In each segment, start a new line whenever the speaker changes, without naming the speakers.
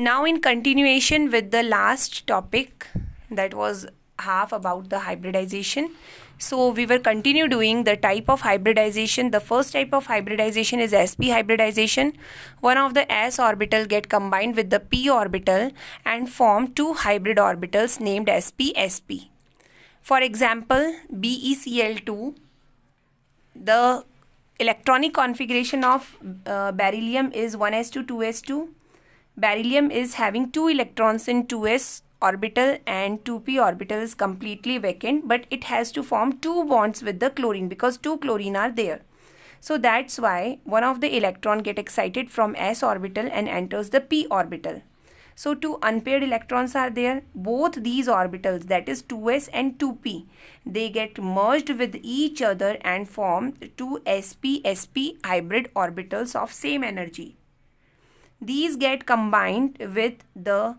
Now in continuation with the last topic that was half about the hybridization. So we will continue doing the type of hybridization. The first type of hybridization is sp hybridization. One of the s orbital get combined with the p orbital and form two hybrid orbitals named sp sp. For example, BeCl2 the electronic configuration of uh, beryllium is 1s2 2s2 Beryllium is having two electrons in 2s orbital and 2p orbital is completely vacant but it has to form two bonds with the chlorine because two chlorine are there. So that's why one of the electron get excited from s orbital and enters the p orbital. So two unpaired electrons are there. Both these orbitals that is 2s and 2p they get merged with each other and form two sp sp hybrid orbitals of same energy these get combined with the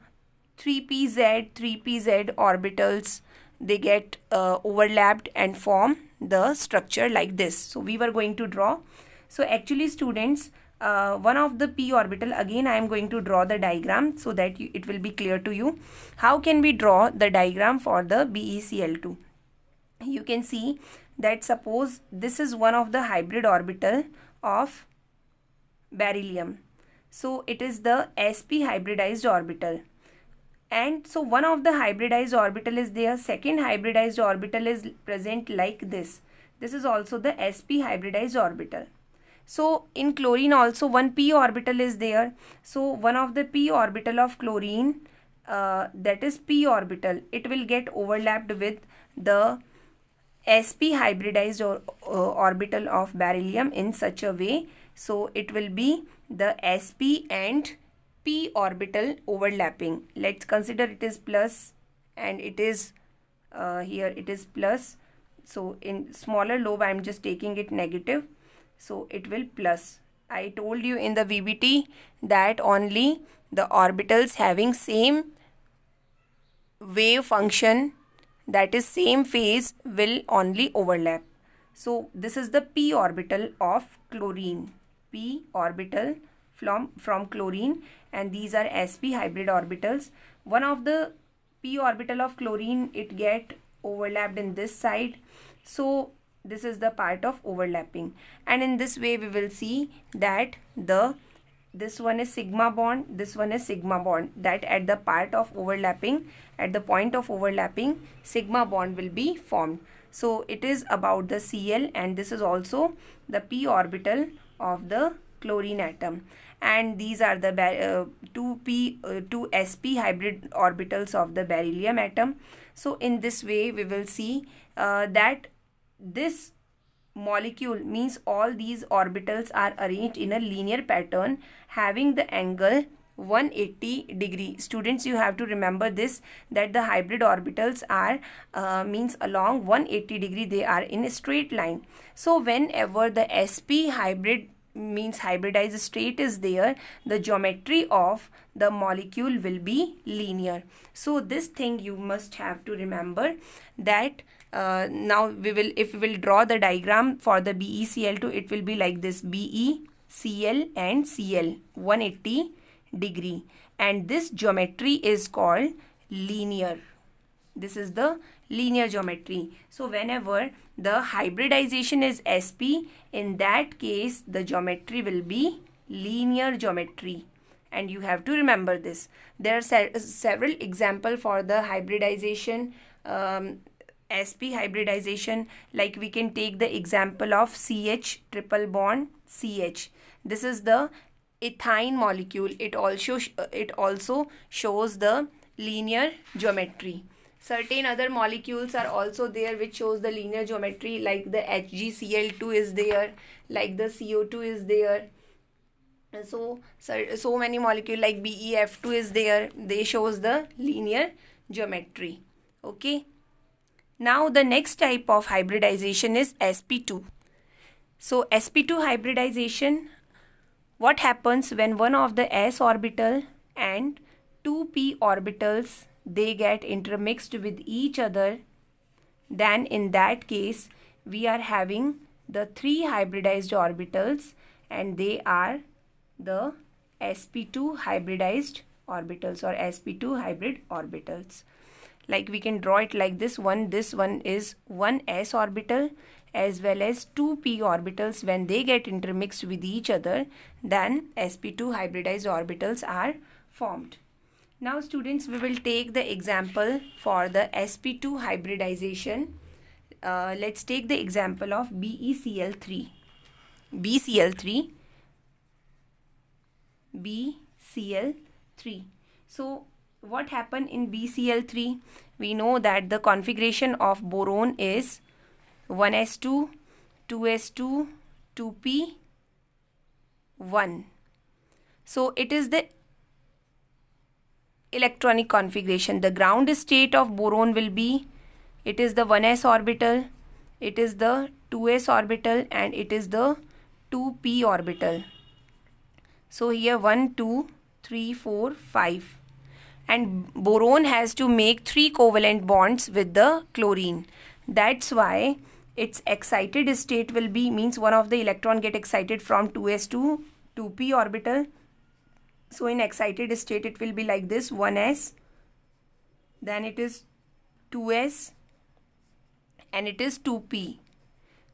3pz 3pz orbitals they get uh, overlapped and form the structure like this so we were going to draw so actually students uh, one of the p orbital again I am going to draw the diagram so that you, it will be clear to you how can we draw the diagram for the BECL2 you can see that suppose this is one of the hybrid orbital of beryllium so it is the sp hybridized orbital. And so one of the hybridized orbital is there, second hybridized orbital is present like this. This is also the sp hybridized orbital. So in chlorine also one p orbital is there. So one of the p orbital of chlorine uh, that is p orbital it will get overlapped with the sp hybridized or, uh, orbital of beryllium in such a way so it will be the sp and p orbital overlapping let's consider it is plus and it is uh, here it is plus so in smaller lobe i'm just taking it negative so it will plus i told you in the vbt that only the orbitals having same wave function that is same phase will only overlap so this is the p orbital of chlorine p orbital from, from chlorine and these are sp hybrid orbitals. One of the p orbital of chlorine it get overlapped in this side. So this is the part of overlapping and in this way we will see that the this one is sigma bond this one is sigma bond that at the part of overlapping at the point of overlapping sigma bond will be formed so it is about the cl and this is also the p orbital of the chlorine atom and these are the 2p uh, 2sp uh, hybrid orbitals of the beryllium atom so in this way we will see uh, that this molecule means all these orbitals are arranged in a linear pattern having the angle 180 degree. Students, you have to remember this that the hybrid orbitals are uh, means along 180 degree they are in a straight line. So whenever the sp hybrid means hybridized state is there the geometry of the molecule will be linear so this thing you must have to remember that uh, now we will if we will draw the diagram for the BeCl2 it will be like this BeCl and Cl 180 degree and this geometry is called linear. This is the linear geometry. So whenever the hybridization is sp, in that case the geometry will be linear geometry and you have to remember this. There are se several example for the hybridization um, sp hybridization like we can take the example of ch triple bond ch this is the ethine molecule it also it also shows the linear geometry certain other molecules are also there which shows the linear geometry like the HgCl2 is there like the CO2 is there so so many molecule like BEF2 is there they shows the linear geometry okay now the next type of hybridization is sp2 so sp2 hybridization what happens when one of the s orbital and two p orbitals they get intermixed with each other then in that case we are having the three hybridized orbitals and they are the sp2 hybridized orbitals or sp2 hybrid orbitals like we can draw it like this one this one is one s orbital as well as 2p orbitals when they get intermixed with each other then sp2 hybridized orbitals are formed. Now students we will take the example for the sp2 hybridization. Uh, let's take the example of BeCl3. BCl3 BCl3. So what happened in BCl3? We know that the configuration of boron is 1s2, 2s2, 2p, 1. So it is the electronic configuration. The ground state of boron will be, it is the 1s orbital, it is the 2s orbital and it is the 2p orbital. So here 1, 2, 3, 4, 5. And boron has to make 3 covalent bonds with the chlorine. That's why its excited state will be means one of the electron get excited from 2s to 2p orbital so in excited state it will be like this 1s then it is 2s and it is 2p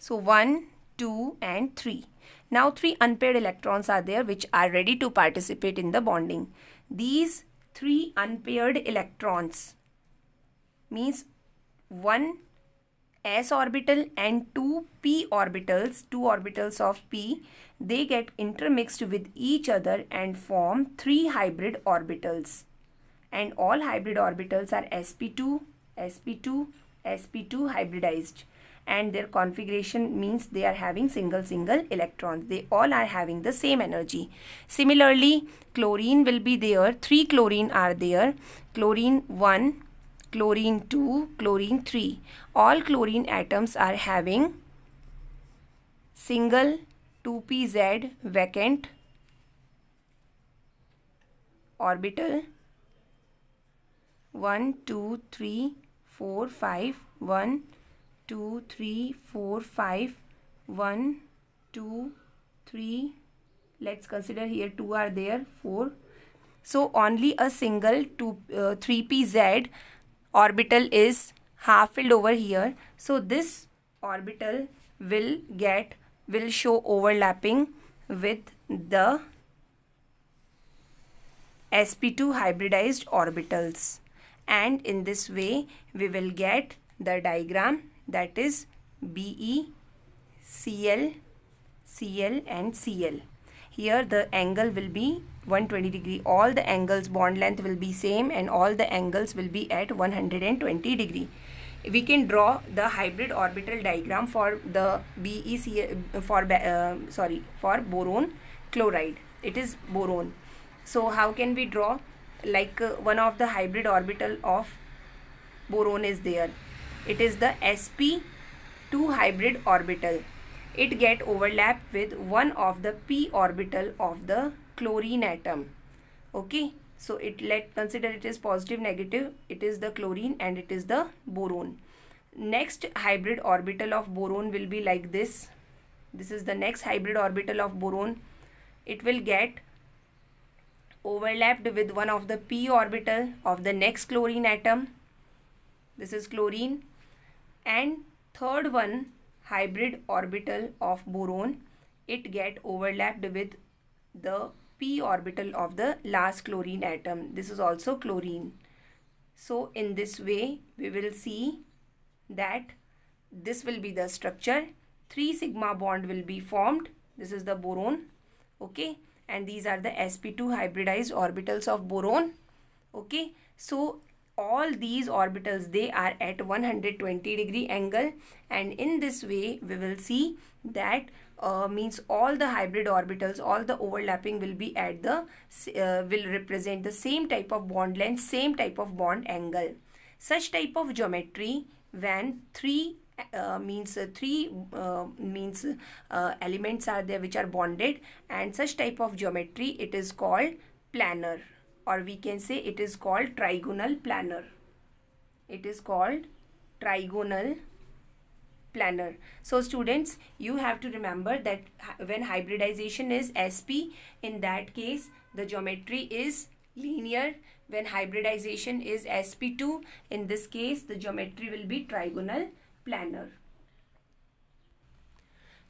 so 1 2 and 3 now three unpaired electrons are there which are ready to participate in the bonding these three unpaired electrons means one s orbital and two p orbitals, two orbitals of p, they get intermixed with each other and form three hybrid orbitals. And all hybrid orbitals are sp2, sp2, sp2 hybridized. And their configuration means they are having single single electrons. They all are having the same energy. Similarly, chlorine will be there. Three chlorine are there. Chlorine 1, chlorine 2, chlorine 3. All chlorine atoms are having single 2pz vacant orbital 1, 2, 3, 4, 5, 1, 2, 3, 4, 5, 1, 2, 3, let's consider here 2 are there, 4. So only a single 2, uh, 3pz orbital is half filled over here so this orbital will get will show overlapping with the sp2 hybridized orbitals and in this way we will get the diagram that is BE, CL, CL and CL here the angle will be 120 degree all the angles bond length will be same and all the angles will be at 120 degree we can draw the hybrid orbital diagram for the BEC for uh, sorry for boron chloride it is boron so how can we draw like uh, one of the hybrid orbital of boron is there it is the sp2 hybrid orbital it get overlap with one of the p orbital of the chlorine atom okay so it let consider it is positive negative it is the chlorine and it is the boron next hybrid orbital of boron will be like this this is the next hybrid orbital of boron it will get overlapped with one of the p orbital of the next chlorine atom this is chlorine and third one hybrid orbital of boron, it get overlapped with the p orbital of the last chlorine atom. This is also chlorine. So in this way, we will see that this will be the structure. 3 sigma bond will be formed. This is the boron. Okay. And these are the sp2 hybridized orbitals of boron. Okay. So all these orbitals they are at 120 degree angle and in this way we will see that uh, means all the hybrid orbitals all the overlapping will be at the uh, will represent the same type of bond length same type of bond angle such type of geometry when three uh, means uh, three uh, means uh, elements are there which are bonded and such type of geometry it is called planar or we can say it is called trigonal planar. It is called trigonal planner. So students, you have to remember that when hybridization is SP, in that case, the geometry is linear. When hybridization is SP2, in this case, the geometry will be trigonal planar.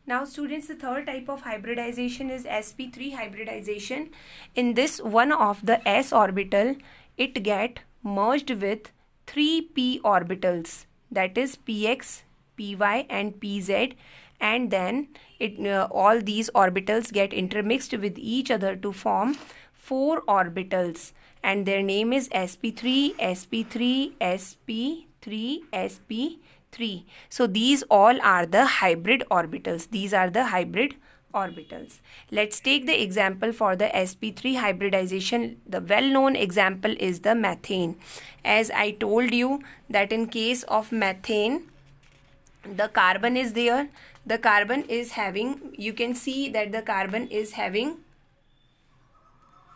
Now students, the third type of hybridization is sp3 hybridization. In this one of the s orbital, it get merged with three p orbitals that is px, py and pz and then it uh, all these orbitals get intermixed with each other to form four orbitals and their name is sp3, sp3, sp3, sp3 3. So these all are the hybrid orbitals. These are the hybrid orbitals. Let's take the example for the sp3 hybridization. The well-known example is the methane. As I told you that in case of methane, the carbon is there. The carbon is having, you can see that the carbon is having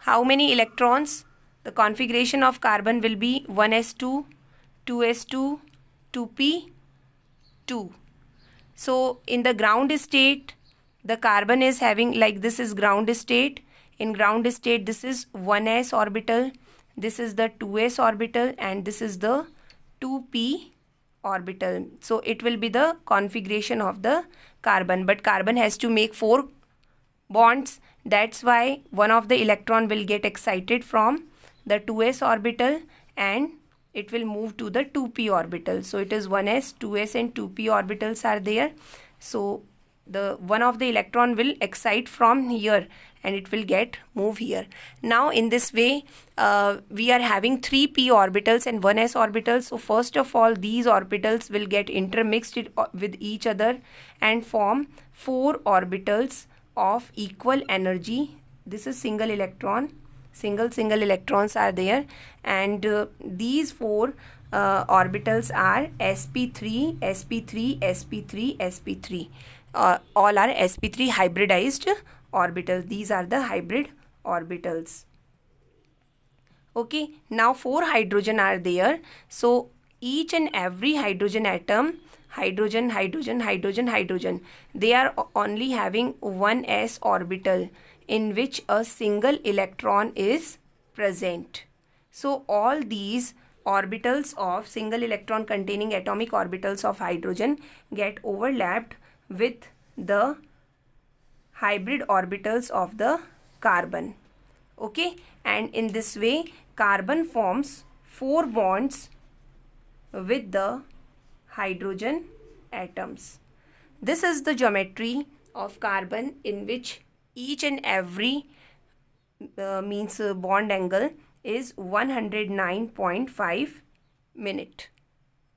how many electrons? The configuration of carbon will be 1s2, 2s2, 2p 2 so in the ground state the carbon is having like this is ground state in ground state this is 1s orbital this is the 2s orbital and this is the 2p orbital so it will be the configuration of the carbon but carbon has to make four bonds that's why one of the electron will get excited from the 2s orbital and it will move to the 2p orbital. So it is 1s, 2s and 2p orbitals are there. So the one of the electron will excite from here and it will get move here. Now in this way uh, we are having 3p orbitals and 1s orbitals. So first of all these orbitals will get intermixed uh, with each other and form 4 orbitals of equal energy. This is single electron single single electrons are there and uh, these four uh, orbitals are sp3 sp3 sp3 sp3 uh, all are sp3 hybridized orbitals these are the hybrid orbitals okay now four hydrogen are there so each and every hydrogen atom hydrogen hydrogen hydrogen hydrogen they are only having one s orbital in which a single electron is present. So all these orbitals of single electron containing atomic orbitals of hydrogen get overlapped with the hybrid orbitals of the carbon. Okay and in this way carbon forms four bonds with the hydrogen atoms. This is the geometry of carbon in which each and every uh, means uh, bond angle is 109.5 minute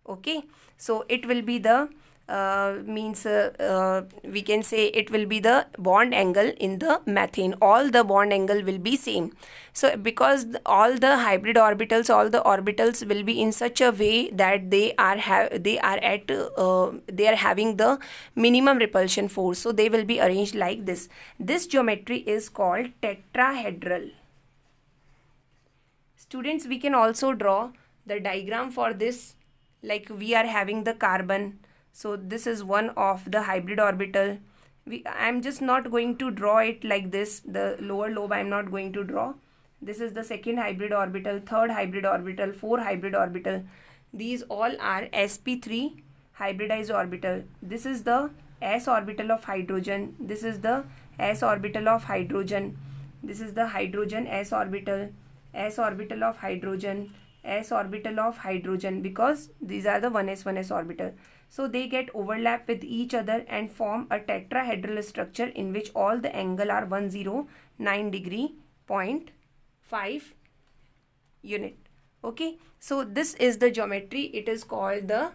okay so it will be the uh, means uh, uh, we can say it will be the bond angle in the methane all the bond angle will be same so because all the hybrid orbitals all the orbitals will be in such a way that they are have they are at uh, they are having the minimum repulsion force so they will be arranged like this this geometry is called tetrahedral students we can also draw the diagram for this like we are having the carbon so this is one of the hybrid orbital we i'm just not going to draw it like this the lower lobe i'm not going to draw this is the second hybrid orbital third hybrid orbital four hybrid orbital these all are sp3 hybridized orbital this is the s orbital of hydrogen this is the s orbital of hydrogen this is the hydrogen s orbital s orbital of hydrogen s orbital of hydrogen because these are the 1s 1s orbital so they get overlap with each other and form a tetrahedral structure in which all the angle are 109 degree point 5 unit. Okay. So this is the geometry. It is called the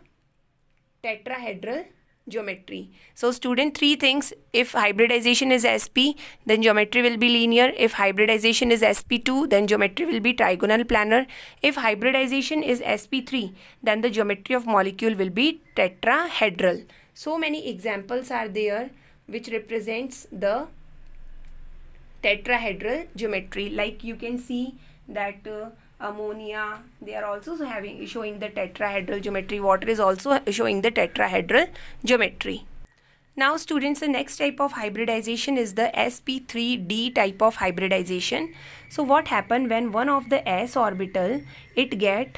tetrahedral geometry. So student three things, if hybridization is SP, then geometry will be linear. If hybridization is SP2, then geometry will be trigonal planar. If hybridization is SP3, then the geometry of molecule will be tetrahedral. So many examples are there which represents the tetrahedral geometry. Like you can see that uh, ammonia they are also having showing the tetrahedral geometry water is also showing the tetrahedral geometry now students the next type of hybridization is the sp3d type of hybridization so what happen when one of the s orbital it get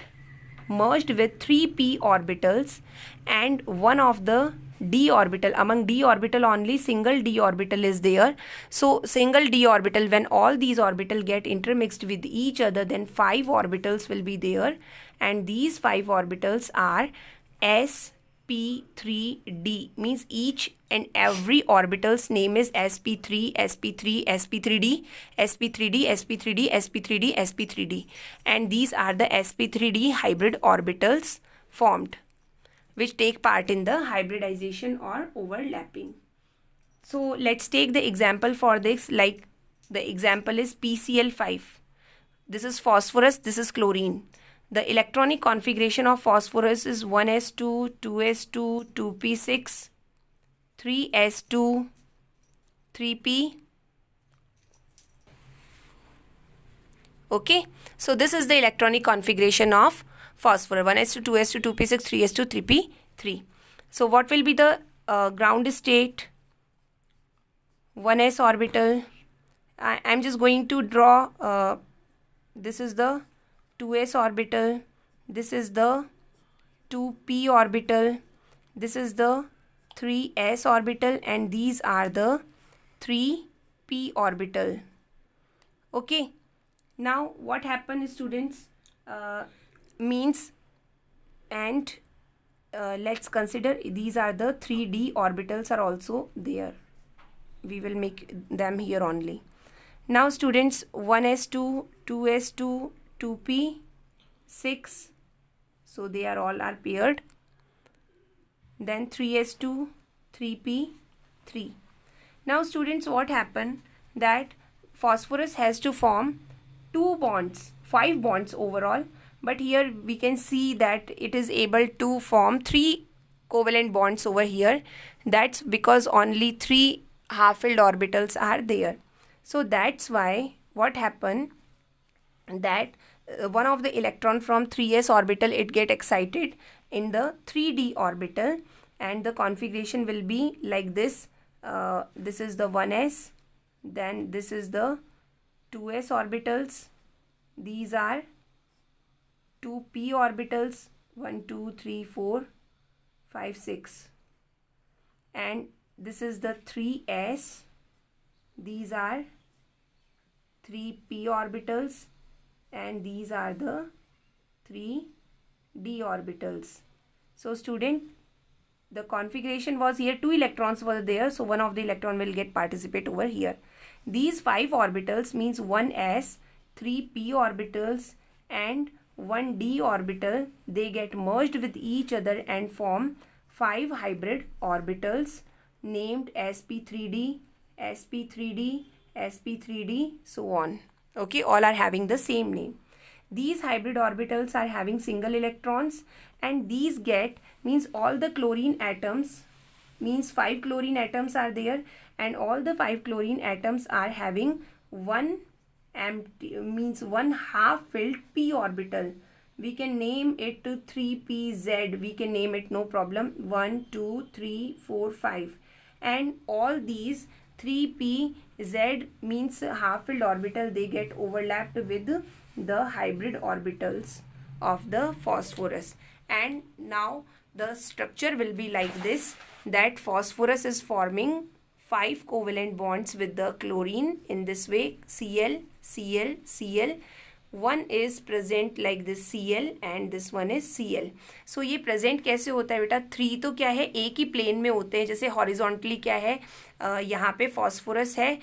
merged with 3p orbitals and one of the d orbital among d orbital only single d orbital is there so single d orbital when all these orbital get intermixed with each other then five orbitals will be there and these five orbitals are sp3d means each and every orbital's name is sp3 sp3 sp3d sp3d sp3d sp3d sp3d and these are the sp3d hybrid orbitals formed which take part in the hybridization or overlapping. So let's take the example for this like the example is PCl5. This is phosphorus, this is chlorine. The electronic configuration of phosphorus is 1s2, 2s2, 2p6, 3s2, 3p. Okay, so this is the electronic configuration of phosphorus 1s to 2s to 2p6 3s 3p3 so what will be the uh, ground state 1s orbital I, am just going to draw uh, this is the 2s orbital this is the 2p orbital this is the 3s orbital and these are the 3p orbital okay now what happens students uh, means and uh, let's consider these are the 3d orbitals are also there we will make them here only now students 1s2 2s2 2p 6 so they are all are paired then 3s2 3p 3 now students what happened that phosphorus has to form two bonds five bonds overall but here we can see that it is able to form three covalent bonds over here that's because only three half-filled orbitals are there so that's why what happened that uh, one of the electron from 3s orbital it get excited in the 3d orbital and the configuration will be like this uh, this is the 1s then this is the 2s orbitals these are two p orbitals 1 2 3 4 5 6 and this is the 3s these are 3 p orbitals and these are the 3 d orbitals so student the configuration was here two electrons were there so one of the electron will get participate over here these five orbitals means 1s 3 p orbitals and one d orbital they get merged with each other and form five hybrid orbitals named sp3d sp3d sp3d so on okay all are having the same name these hybrid orbitals are having single electrons and these get means all the chlorine atoms means five chlorine atoms are there and all the five chlorine atoms are having one empty means one half filled p orbital we can name it to 3pz we can name it no problem 1 2 3 4 5 and all these 3pz means half filled orbital they get overlapped with the hybrid orbitals of the phosphorus and now the structure will be like this that phosphorus is forming five covalent bonds with the chlorine in this way Cl, Cl, Cl. One is present like this Cl and this one is Cl. So ye present kaise hota hai beta three to kya hai ek hi plane mein hote hain jaise horizontally kya hai uh, yahan pe phosphorus hai